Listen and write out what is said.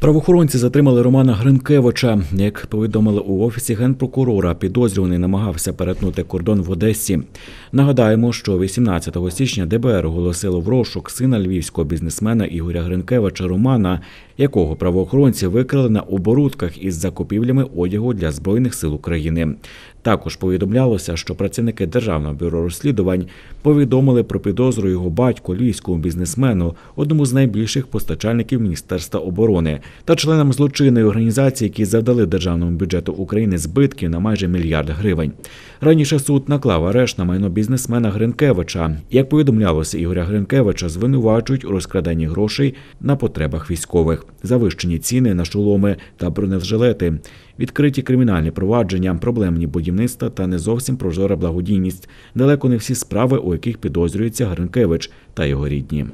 Правоохоронці затримали Романа Гринкевича. Як повідомили у офісі генпрокурора, підозрюваний намагався перетнути кордон в Одесі. Нагадаємо, що 18 січня ДБР оголосило в розшук сина львівського бізнесмена Ігоря Гринкевича Романа, якого правоохоронці викрили на оборудках із закупівлями одягу для збройних сил України. Також повідомлялося, що працівники державного бюро розслідувань повідомили про підозру його батьку, львівському бізнесмену, одному з найбільших постачальників міністерства оборони, та членам злочинної організації, які завдали державному бюджету України збитків на майже мільярд гривень. Раніше суд наклав арешт на майно бізнесмена Гринкевича. Як повідомлялося, Ігоря Гринкевича звинувачують у розкраданні грошей на потребах військових завищені ціни на шоломи та бронежилети, відкриті кримінальні провадження, проблемні будівництва та не зовсім прожора благодійність. Далеко не всі справи, у яких підозрюється Гринкевич та його рідні.